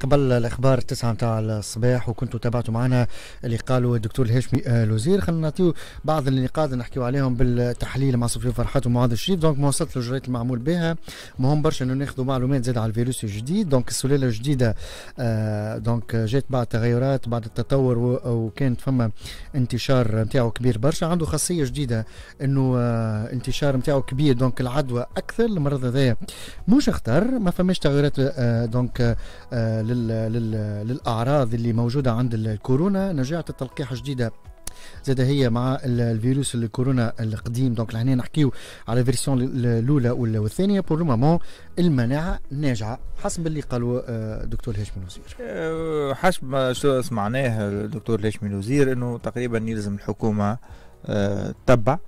قبل الاخبار التسعة نتاع الصباح وكنتوا تابعتوا معنا اللي قالوا الدكتور الهاشمي آه، الوزير خلينا نعطيو بعض النقاط نحكيو عليهم بالتحليل مع صوفي فرحات ومعاذ الشريف دونك مواصله الاجراءات المعمول بها مهم برشا انه ناخذوا معلومات زاد على الفيروس الجديد دونك السلاله الجديده آه، دونك جات بعد تغيرات بعد التطور وكانت فما انتشار نتاعو كبير برشا عنده خاصيه جديده انه آه، انتشار نتاعو كبير دونك العدوى اكثر المرض هذايا مش اختار ما فماش تغيرات دونك للأعراض اللي موجودة عند الكورونا نجعت التلقيح جديدة زاد هي مع الفيروس الكورونا القديم دونك لهنا نحكيو على فيرسيون الاولى والثانيه بور لو المناعه ناجعه حسب اللي قالوا آه، دكتور هاشمي الوزير آه، حسب ما سمعناه الدكتور هاشمي الوزير انه تقريبا يلزم الحكومه آه، تتبع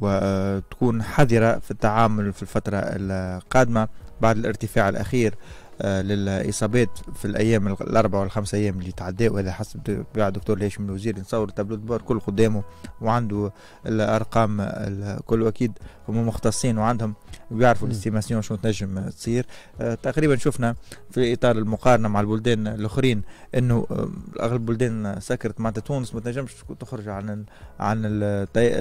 وتكون حذره في التعامل في الفتره القادمه بعد الارتفاع الاخير آه، للاصابات في الايام الاربع والخمس ايام اللي تعدى هذا حسب تبع الدكتور هاشم الوزير نصور تابلو بار كل قدامه وعنده الارقام الكل اكيد هم مختصين وعندهم بيعرفوا الاستيماسيون شنو تنجم تصير آه، تقريبا شفنا في اطار المقارنه مع البلدان الاخرين انه آه، اغلب البلدان سكرت معناتها تونس ما تنجمش تخرج عن عن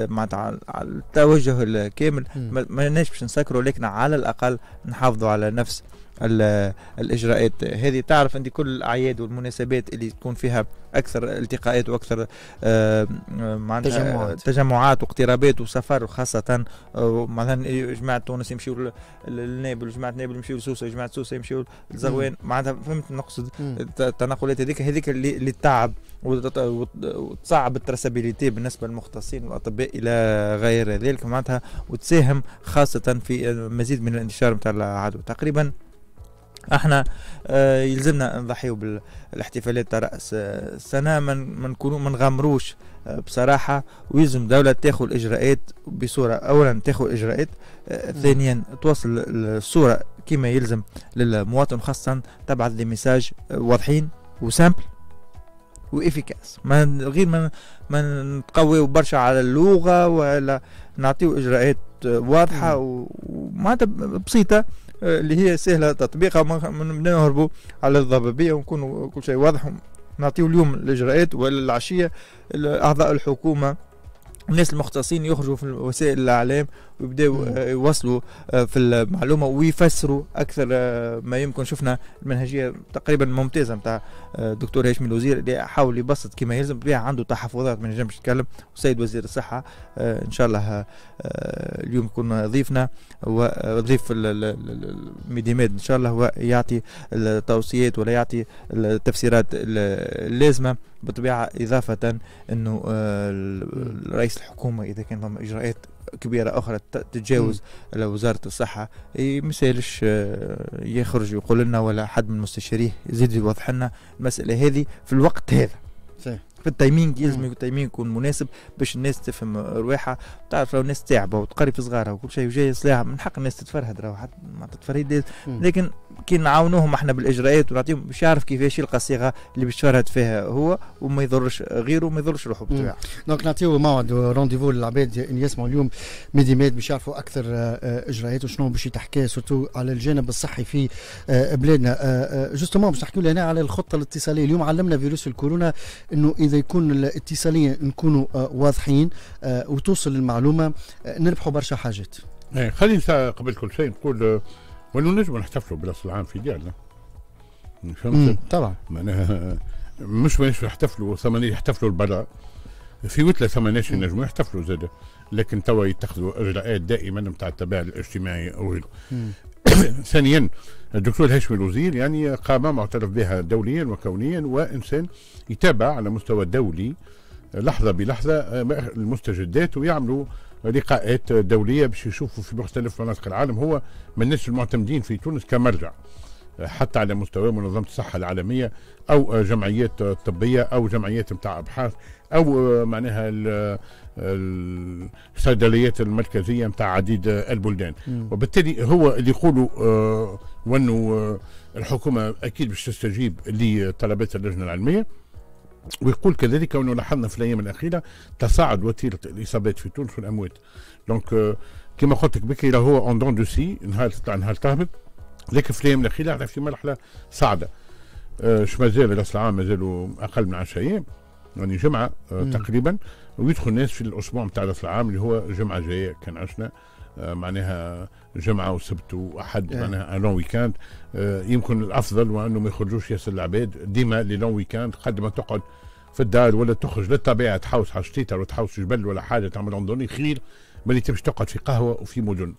معناتها التوجه الكامل ما نجمش نسكروا لكن على الاقل نحافظوا على نفس الاجراءات هذه تعرف انت كل الاعياد والمناسبات اللي تكون فيها اكثر التقاءات واكثر آه، معناتها تجمعات تجمعات واقترابات وسفر وخاصه آه، مثلا جماعه تونس يمشيو لنابل جماعه نابل يمشيو لسوسه جماعه سوسه يمشيو لزغوان معناتها فهمت نقصد التنقلات هذيك هذيك اللي تعب وتصعب التراسابيليتي بالنسبه للمختصين والاطباء الى غير ذلك معناتها وتساهم خاصه في مزيد من الانتشار نتاع العدوى تقريبا احنا آه، يلزمنا نضحيو بالاحتفالات تاع راس السنه آه، ما من ما نغامروش آه، بصراحه ويلزم دولة تاخذ الاجراءات بصوره اولا تاخذ اجراءات ثانيا توصل الصوره كما يلزم للمواطن خاصه تبعث لي ميساج واضحين وسامبل وافيكاس ما غير ما ما نتقويو برشا على اللغه ولا نعطيو اجراءات واضحه ومعناتها بسيطه اللي هي سهله تطبيقها من نهربوا على الضبابيه ونكون كل شيء واضح نعطيو اليوم الاجراءات والعشيه اعضاء الحكومه الناس المختصين يخرجوا في وسائل الاعلام ويبداو آه، يوصلوا آه، في المعلومه ويفسروا اكثر آه، ما يمكن شفنا المنهجيه تقريبا ممتازه نتاع الدكتور هشام الوزير اللي حاول يبسط كما يلزم بها عنده تحفظات ما نجمش يتكلم السيد وزير الصحه ان شاء الله اليوم يكون ضيفنا وضيف الميديميد ان شاء الله ويعطي التوصيات ولا يعطي التفسيرات اللازمه بطبيعه اضافه انه رئيس الحكومه اذا كان فما اجراءات كبيره اخرى تتجاوز وزاره الصحه مسالش آه، يخرج يقول لنا ولا حد من مستشاريه يزيد يوضح لنا المساله هذه في الوقت هذا صحيح التايمينج يلزم التايمينج يكون مناسب باش الناس تفهم رواحها تعرف لو الناس تعبه وتقري في صغارها وكل شيء وجاي صلاها من حق الناس تتفرهد راهو حتى ما تتفرهد لكن كي نعاونوهم احنا بالاجراءات ونعطيهم باش يعرف كيفاش يلقى الصيغه اللي باش يتفرهد فيها هو وما يضرش غيره وما يضرش روحه بالطبيعه دونك نعطيو موعد رونديفو للعباد اللي يسمعوا اليوم ميدي ميد باش يعرفوا اكثر euh, euh, اجراءات وشنو باش يتحكى سورتو على الجانب الصحي في euh, بلادنا جوستومون باش نحكيو هنا على الخطه الاتصاليه اليوم علمنا فيروس الكورونا انه اذا يكون الاتصالية نكونوا آه، واضحين آه، وتوصل المعلومه آه، نربحوا برشا حاجات إيه، خلينا قبل كل شيء نقول ولو نجم نحتفلوا براس العام في ديالنا. فهمت طبعا معناها مش مانيش يحتفلوا ثمانية يحتفلوا البلاء في وتلة ثمانية ينجموا يحتفلوا زاد لكن توا يتخذوا اجراءات دائما نتاع التباعد الاجتماعي او غيره ثانيا الدكتور هاشم الوزير يعني قام معترف بها دوليا وكونيا وانسان يتابع على مستوى دولي لحظه بلحظه آه، المستجدات ويعملوا لقاءات دوليه باش يشوفوا في مختلف مناطق العالم هو من الناس المعتمدين في تونس كمرجع حتى على مستوى منظمه الصحه العالميه او جمعيات طبيه او جمعيات نتاع ابحاث او آه، معناها الصيدليات آه، المركزيه نتاع عديد آه، البلدان وبالتالي هو اللي يقولوا وانه الحكومه اكيد باش تستجيب لطلبات اللجنه العلميه ويقول كذلك انه لاحظنا في الايام الاخيره تصاعد وتيره الاصابات في تونس والاموات دونك كما قلت لك بكري هو اون دون دو سي نهار تطلع نهار تهبط ذاك فلام الاخير احنا في مرحله صعبه اش آه، مازال راس العام مازالوا اقل من 10 ايام يعني جمعه آه، تقريبا ويدخل الناس في الاسبوع نتاع راس العام اللي هو جمعه جايه كان عشنا آه، معناها جمعه وسبت واحد إيه. معناها لون ويكاند يمكن الافضل وانه ما يخرجوش ياسر العباد ديما لي لون ويكاند قد ما تقعد في الدار ولا تخرج للطبيعه تحوس على الشتيتر وتحوس جبل ولا حاجه تعمل اندوني خير ملي تمشي تقعد في قهوه وفي مدن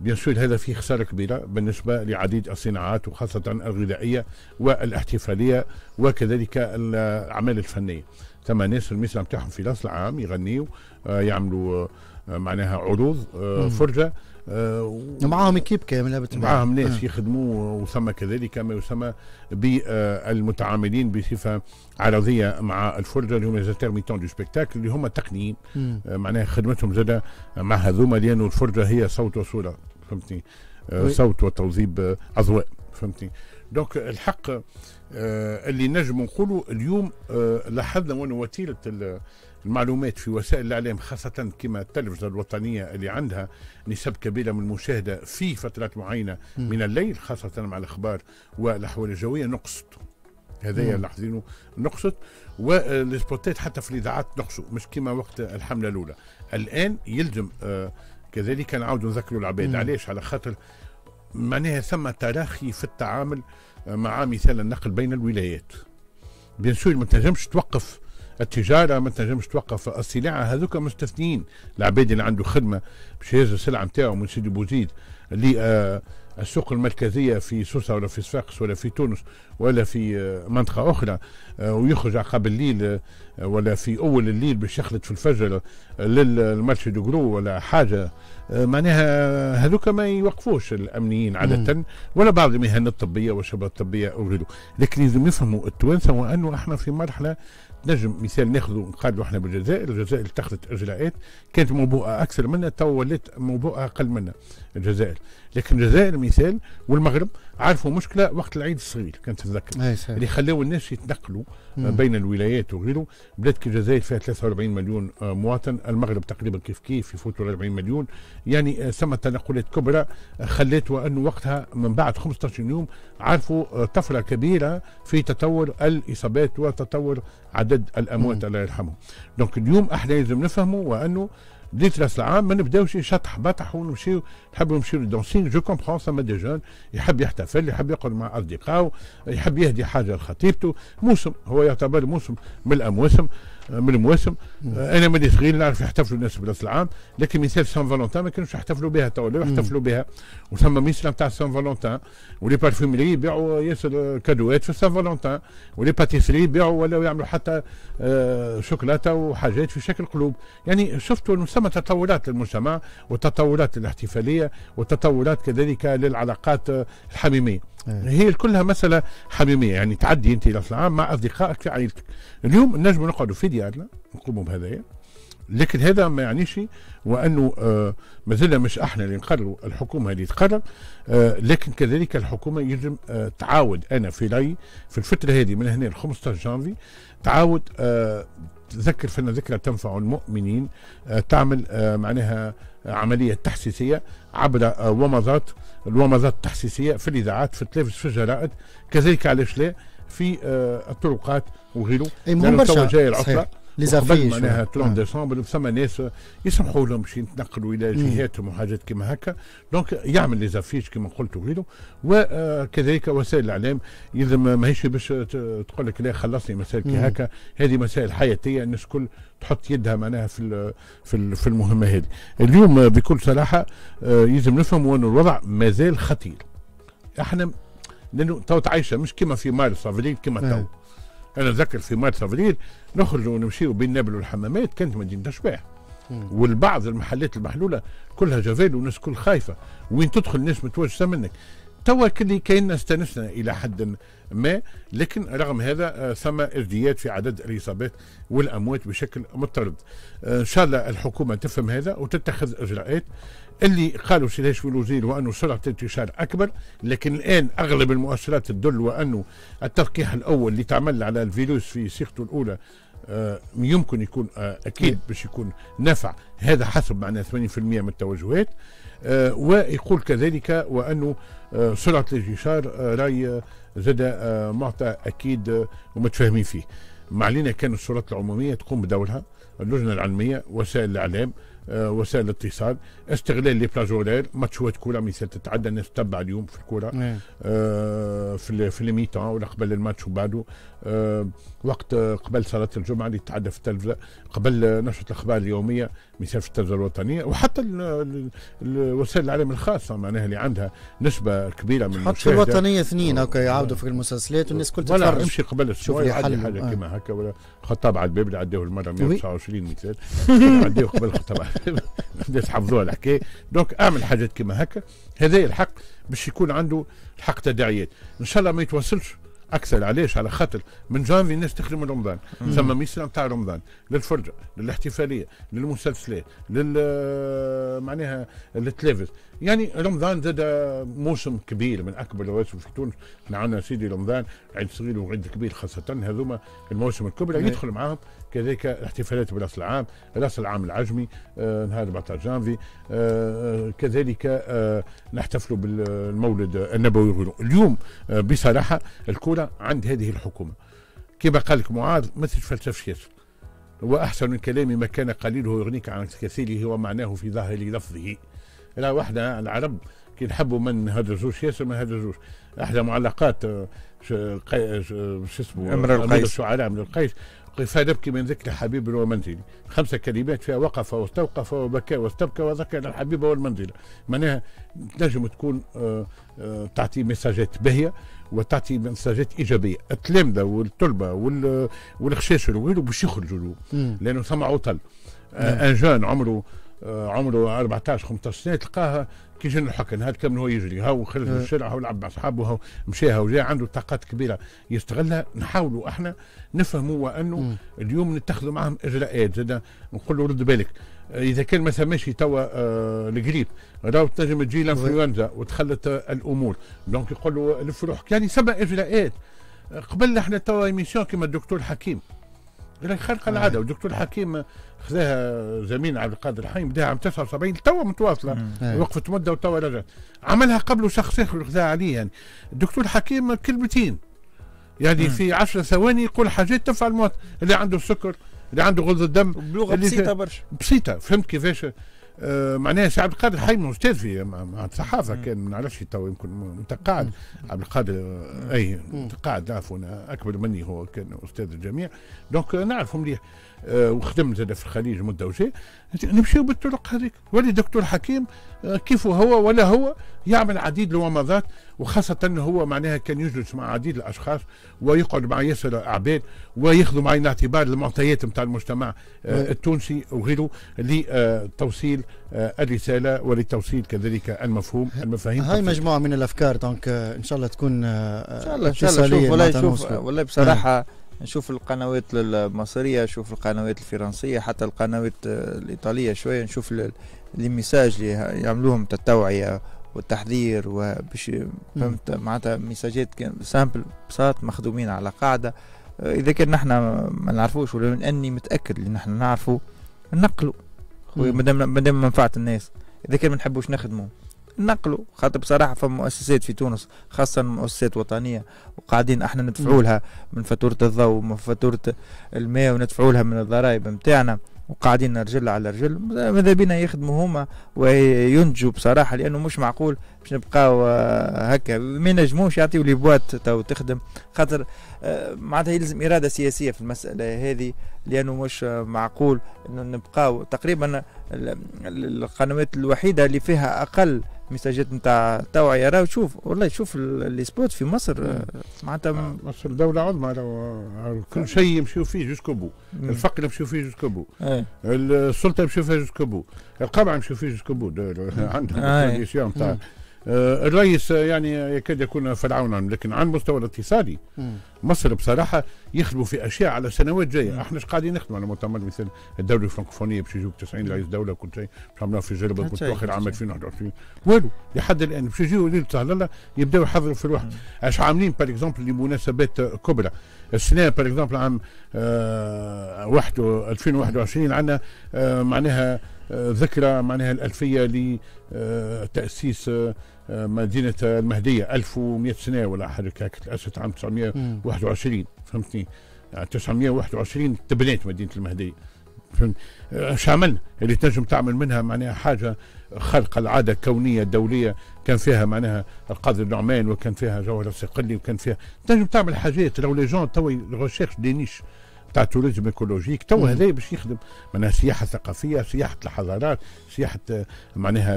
بيان هذا فيه خساره كبيره بالنسبه لعديد الصناعات وخاصه الغذائيه والاحتفاليه وكذلك الاعمال الفنيه ثم ناس المثل نتاعهم في راس العام يغنيوا آه، يعملوا آه، معناها عروض آه، فرجه آه، معاهم كيب كامله معاهم ناس آه. يخدموا وثم كذلك ما يسمى بالمتعاملين بصفه عرضيه مع الفرجه اللي هم زاتيرميتون دو سبيكتاكل اللي هم تقنيين آه، معناها خدمتهم زاده مع هذوما لانه الفرجه هي صوت وصوره فهمتني صوت وتوظيب اضواء فهمتني دونك الحق اللي نجم نقولوا اليوم لاحظنا وانه وتيره المعلومات في وسائل الإعلام خاصة كما التلفزة الوطنية اللي عندها نسب كبيرة من المشاهدة في فترات معينة من الليل خاصة مع الأخبار والأحوال الجوية نقصت هذايا لاحظينه نقصت والسبوتات حتى في الاذاعات نقصوا مش كما وقت الحمله الاولى الان يلزم آه كذلك نعاودوا نذكروا العباد علاش على خاطر معناها ثم تراخي في التعامل آه، مع مثال النقل بين الولايات بيان سور ما تنجمش توقف التجاره ما تنجمش توقف السلع هذوك مستثنين العباد اللي عنده خدمه باش يهز السلعه نتاعو من سيدي بوزيد للسوق آه، المركزيه في سوسه ولا في صفاقس ولا في تونس ولا في آه، منطقه اخرى آه، ويخرج عقب الليل ولا في اول الليل باش يخلط في الفجر للمارشي دو جرو ولا حاجه معناها هذوك ما يوقفوش الامنيين عاده ولا بعض المهن الطبيه والشباب الطبيه وغيره لكن لازم يفهموا التوانسه وانه احنا في مرحله نجم مثال ناخذه نقابلوا احنا بالجزائر، الجزائر اتخذت اجراءات كانت موبوءه اكثر منا تو ولات موبوءه اقل منا الجزائر، لكن الجزائر مثال والمغرب عرفوا مشكله وقت العيد الصغير كانت تتذكر اللي خلاو الناس يتنقلوا آه، بين الولايات وغيره بلاد الجزائر فيها 43 مليون آه، مواطن المغرب تقريبا كيف كيف يفوتوا 40 مليون يعني ثم آه، تنقلات كبرى خلات وانه وقتها من بعد 15 يوم عرفوا طفره كبيره في تطور الاصابات وتطور عدد الاموات الله يرحمهم دونك اليوم احنا لازم نفهموا وانه بديت راس العام ما نبداوش شطح بطح ونمشيو نحبوا نمشيو للدونسين جو كومبخون سما دي جون يحب يحتفل يحب يقعد مع اصدقائه يحب يهدي حاجه لخطيبته موسم هو يعتبر موسم من الامواسم من المواسم آه، انا ماني صغير نعرف يحتفلوا الناس براس العام لكن مثال سان فالونتان ما كانوش يحتفلوا بها تو ولاو يحتفلوا بها وثم ميسلا نتاع سان فالونتان ولي بارفيمري يبيعوا ياسر كادوات في سان فالونتان ولي باتيسري يبيعوا ولا يعملوا حتى آه، شوكولاته وحاجات في شكل قلوب يعني شفتوا ثم تطورات للمجتمع وتطورات الاحتفاليه وتطورات كذلك للعلاقات آه، الحميميه إيه. هي كلها مسألة حميمية يعني تعدي أنت لفظ العام مع أصدقائك في عائلتك اليوم نجم نقعدوا في ديارنا نقوموا بهذايا لكن هذا ما يعنيش وانه آه مازلنا مش احنا اللي نقرروا الحكومه اللي تقرر آه لكن كذلك الحكومه يجب آه تعاود انا في رايي في الفتره هذه من هنا ل 15 جانفي تعاود آه تذكر فينا ذكرى تنفع المؤمنين آه تعمل آه معناها عمليه تحسيسيه عبر آه ومضات الومضات التحسيسيه في الاذاعات في التلفزيون في الجرائد كذلك علاش لا في آه، الطرقات وغيره اي مهم برشا جاي العطله ليزافيش معناها 30 ديسمبر ثم ناس يسمحوا لهم باش يتنقلوا الى جهاتهم وحاجات كما هكا دونك يعمل ليزافيش كما قلت وغيره وكذلك وسائل الاعلام اذا ماهيش باش تقول لك لا خلصني مسائل كي هكا هذه مسائل حياتيه الناس الكل تحط يدها معناها في في في المهمه هذه اليوم بكل صراحه يلزم نفهموا ان الوضع مازال خطير احنا لانه تو تعيشه مش كما في مارس افريل كما تو انا ذكر في مارس افريل نخرج ونمشي بين نابل والحمامات كانت مدينه شباح والبعض المحلات المحلوله كلها جافيل والناس كل خايفه وين تدخل الناس متوجسه منك توا كلي كاين استانسنا الى حد ما لكن رغم هذا آه، ثم ازدياد في عدد الاصابات والاموات بشكل مضطرد آه، ان شاء الله الحكومه تفهم هذا وتتخذ اجراءات اللي قالوا سي في الوزير وانه سرعه الانتشار اكبر لكن الان اغلب المؤشرات تدل وانه التلقيح الاول اللي تعمل على الفيروس في صيغته الاولى آه، يمكن يكون آه، اكيد باش يكون نفع هذا حسب معنا 80% من التوجهات آه، ويقول كذلك وانه سرعه الانتشار راي زاد معطى اكيد ومتفاهمين فيه ما علينا كان السلطات العموميه تقوم بدورها اللجنه العلميه وسائل الاعلام آه، وسائل الاتصال استغلال لي بلاج اورير ماتشوات كوره مثال تتعدى الناس تتبع اليوم في الكوره إيه. آه في في الميتان ولا قبل الماتش وبعده آه وقت آه، قبل صلاه الجمعه اللي تتعدى في التلفزه قبل آه، نشره الاخبار اليوميه مثال في التلفزه الوطنيه وحتى وسائل الاعلام الخاصه معناها اللي عندها نسبه كبيره من حتى الوطنيه اثنين هكا يعاودوا في المسلسلات والناس كلها تتفرج ولا امشي قبل الشوي حاجه كيما هكا ولا خطاب على الباب اللي عداوه المره 129 مثال عداوه قبل الخطاب بدي تحفظوها الحكايه دونك اعمل حاجات كما هكا هذا الحق باش يكون عنده الحق تداعيات ان شاء الله ما يتوصلش اكثر علاش على خاطر من جانفي الناس تخدم رمضان ثم ميسره نتاع رمضان للفرجه للاحتفاليه للمسلسلات لل معناها للتلفز يعني رمضان زاد موسم كبير من اكبر الرواسم في تونس احنا نعم عندنا سيدي رمضان عيد صغير وعيد كبير خاصه هذوما المواسم الكبرى إيه. يدخل معاهم كذلك الاحتفالات براس العام راس العام العجمي آه، نهار 14 جانفي آه، آه، كذلك نحتفلوا بالمولد النبوي اليوم بصراحه الكره عند هذه الحكومه كما قال لك معاذ ما تتفلسفش ياسر واحسن من كلامي ما كان قليله يغنيك عن كثيره ومعناه في ظاهر لفظه لا وحده العرب كي نحبوا ما نهدرزوش ياسر ما نهدرزوش احدى معلقات شو اسمه امر القيس الشعراء من القيس فنبكي من ذكر حبيب ومنزل خمسة كلمات فيها وقف واستوقف وبكى واستبكى وذكر الحبيب والمنزل معناها تنجم تكون آآ آه، آآ آه، تعطي مساجات باهية وتعطي مساجات إيجابية التلامذة والطلبة آه، والخشاش وغيره باش يخرجوا لأنه ثم عطل ان جون عمره عمره 14 15 سنه تلقاه كي جا الحكم نهار كم هو يجري ها خرج من إيه. الشارع ها لعب مع اصحابه ها مشى هاو عنده طاقات كبيره يستغلها نحاولوا احنا نفهموا انه اليوم نتخذوا معهم اجراءات زاد نقول له رد بالك اذا كان مثلا ماشي توا آه القريب راهو تنجم تجي الانفلونزا وتخلط آه الامور دونك يقول له آه، لف روحك يعني سبع اجراءات قبل احنا توا ايميسيون كما الدكتور حكيم لك خلق العاده آه. والدكتور الحكيم خذاها زميل عبد القادر الحين بداها عام 79 توا متواصله آه. وقفت مده وتوا رجعت عملها قبله شخص اخر خذاها عليه يعني الدكتور الحكيم كلمتين يعني مم. في 10 ثواني يقول حاجات تنفع الموت اللي عنده السكر اللي عنده غلظ الدم بلغه بسيطه برشا بسيطه فهمت كيفاش آه، معناها سي عبد القادر حيمو استاذ في مع الصحافه كان ما نعرفش تو يمكن متقاعد عبد القادر آه، اي متقاعد عفوا اكبر مني هو كان استاذ الجميع دونك آه، نعرفه مليح آه، وخدمت انا في الخليج مده وشيء نمشيو بالطرق هذيك ولي دكتور حكيم آه، كيف هو ولا هو يعمل عديد الومضات وخاصه هو معناها كان يجلس مع عديد الاشخاص ويقعد مع ياسر عباد وياخذوا معين الاعتبار المعطيات نتاع المجتمع آه، نعم. التونسي وغيره لتوصيل الرساله ولتوصيل كذلك المفهوم المفاهيم هاي مجموعه من الافكار دونك ان شاء الله تكون ان شاء الله ان شاء الله شوف ولا, ولا بصراحه نعم. نشوف القنوات المصرية نشوف القنوات الفرنسية حتى القنوات الإيطالية شوية نشوف لي ميساج اللي يعملوهم التوعية والتحذير وباش فهمت معناتها ميساجات سامبل بساط مخدومين على قاعدة إذا كان نحن ما نعرفوش ولا من أني متأكد اللي نحن نعرفو نقلوا مادام مادام منفعة الناس إذا كان ما نحبوش نخدمو نقلوا خاطر بصراحه في مؤسسات في تونس خاصه مؤسسات وطنيه وقاعدين احنا ندفعوا لها من فاتوره الضوء ومن فاتوره الماء وندفعوا لها من الضرائب نتاعنا وقاعدين رجل على رجل ماذا بينا يخدموا هما وينتجوا بصراحه لانه مش معقول باش نبقاو آه، هكا ما ينجموش يعطيوا لي بوات تو تخدم خاطر آه، معناتها يلزم اراده سياسيه في المساله هذه لانه مش معقول انه نبقاو تقريبا القنوات الوحيده اللي فيها اقل ميساجات نتاع توعيه راه شوف والله شوف لي سبوت في مصر آه، معناتها آه، مصر دوله عظمى آه، كل شيء يمشيو فيه جوسكو بو الفقر يمشيو فيه جوسكو بو إيه. السلطه يمشيو فيها جوسكو بو القمع يمشيو فيه جوسكو بو عندهم إيه. آه، الرئيس آه، يعني يكاد يكون فرعونا لكن على المستوى الاقتصادي مصر بصراحه يخدموا في اشياء على سنوات جايه احنا ايش قاعدين نخدموا على مؤتمر مثل الدوله الفرنكفونيه باش يجيو 90 رئيس دوله وكل شيء باش في جربة كنت اخر عام 2021 والو لحد الان باش يجيو ليله الله يبداوا يحضروا في الواحد اش عاملين باغ اكزومبل لمناسبات كبرى السنه باغ اكزومبل عام 2021 آه، عندنا معناها ذكرى معناها الألفية لتأسيس آه، آه، مدينة المهدية 1100 سنة ولا حاجة هكاك تأسست عام 921 فهمتني 921 يعني تبنيت مدينة المهدية آه، شامل اللي تنجم تعمل منها معناها حاجه خلق العاده كونيه دوليه كان فيها معناها القاضي النعمان وكان فيها جوهر الصقلي وكان فيها تنجم تعمل حاجات لو لي جون تو ريشيرش دي نيش تاع توريزم ايكولوجيك تو هذا باش يخدم معناها سياحه ثقافيه سياحه الحضارات سياحه آه، معناها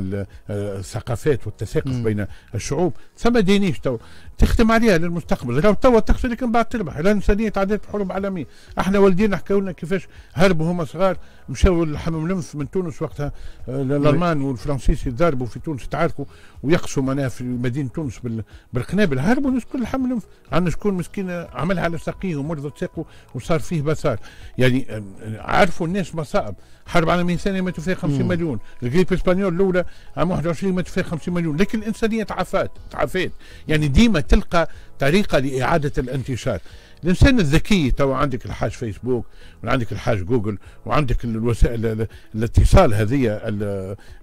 آه، الثقافات والتثاقف بين الشعوب ثم دينيش تو تخدم عليها للمستقبل لو تو تخسر لكن بعد تربح الانسانيه تعديت الحروب عالميه احنا والدينا حكوا لنا كيفاش هربوا هما صغار مشاو للحمام لمف من تونس وقتها الالمان آه، والفرنسيس يتضاربوا في تونس تعاركوا ويقصوا معناها في مدينه تونس بالقنابل هربوا الناس كل الحمام لمف عندنا شكون مسكين عملها على ساقيه ومرضوا ساقه وصار فيه البصائر يعني عرفوا الناس مصائب حرب عالمية ثانية ماتوا فيها 50 مليون الغريب اسبانيول الأولى عام 21 ماتوا فيها 50 مليون لكن الإنسانية تعافات تعافات يعني ديما تلقى طريقة لإعادة الانتشار الانسان الذكي تو عندك الحاج فيسبوك وعندك الحاج جوجل وعندك الوسائل الاتصال هذه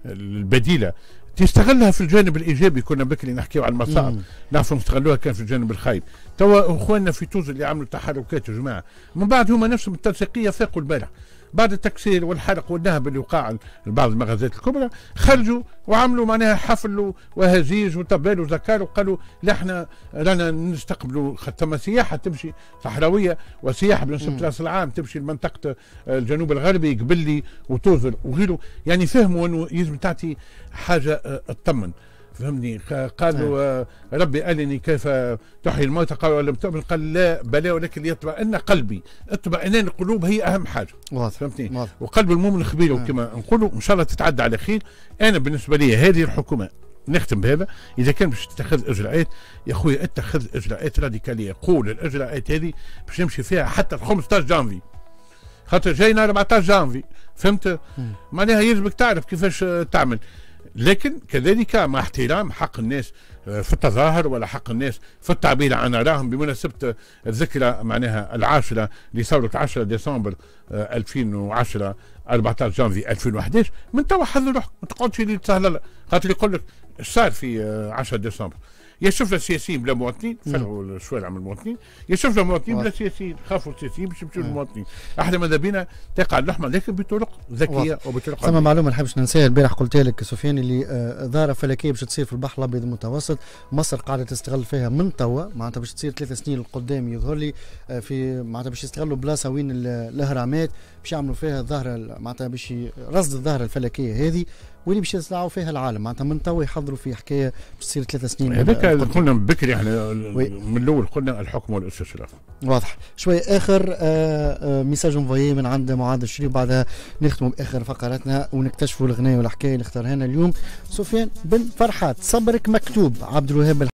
البديله تستغلها في الجانب الايجابي كنا بكري نحكيو على المصائب نعرفوا استغلوها كان في الجانب الخايب توا اخواننا في تونس اللي عملوا تحركات يا جماعه من بعد هما نفسهم التنسيقيه فاقوا البارح بعد التكسير والحرق والنهب اللي وقع لبعض المغازات الكبرى خرجوا وعملوا معناها حفل وهزيج وطبال وزكار وقالوا نحن رانا نستقبلوا ثم سياحه تمشي صحراويه وسياحه بنسبه راس العام تمشي لمنطقه الجنوب الغربي قبلي وتوزر وغيره يعني فهموا انه يلزم تعطي حاجه تطمن آه، فهمني قالوا نعم. آه، ربي أرني كيف تحيي الموتى قالوا لم تؤمن قال لا بلى ولكن ليطمئن قلبي اطمئنان القلوب هي أهم حاجة واضح فهمتني واضح. وقلب المؤمن خبير نعم. كما نقولوا إن شاء الله تتعدى على خير أنا بالنسبة لي هذه الحكومة نختم بهذا اذا كان باش تتخذ اجراءات يا خويا اتخذ اجراءات راديكاليه قول الاجراءات هذه باش نمشي فيها حتى 15 جانفي خاطر جاينا 14 جانفي فهمت معناها يلزمك تعرف كيفاش تعمل لكن كذلك مع احترام حق الناس آه، في التظاهر ولا حق الناس في التعبير عن راهم بمناسبة الذكرى معناها العاشرة لثورة 10 ديسمبر 2010 آه، 14 جانفي 2011 من توا حذر روحك ما تقعدش تسهل خاطر يقول لك صار في 10 آه، ديسمبر يشوف السياسيين بلا مواطنين فرغوا الشوارع من المواطنين يشوف المواطنين بلا سياسيين خافوا السياسيين باش يمشوا للمواطنين احنا ماذا بينا تقع اللحمه لكن بطرق ذكيه وبطرق ثم معلومه ما نحبش ننساها البارح قلتها لك سفيان اللي ظاهره فلكيه باش تصير في البحر الابيض المتوسط مصر قاعده تستغل فيها من توا معناتها باش تصير ثلاث سنين القدام يظهر لي آه، في معناتها باش يستغلوا بلاصه وين الاهرامات باش يعملوا فيها الظاهره معناتها باش رصد الظاهره الفلكيه هذه واللي باش يصنعوا فيها العالم معناتها من توا يحضروا في حكايه تصير ثلاث سنين هذاك قلنا بكري احنا يعني، من الاول قلنا الحكم والاسس واضح شويه اخر ميساج آه، انفويي آه، من عند معاذ الشريف بعدها نختموا باخر فقراتنا ونكتشفوا الغنايه والحكايه اللي اختارها لنا اليوم سفيان بن فرحات صبرك مكتوب عبد الوهاب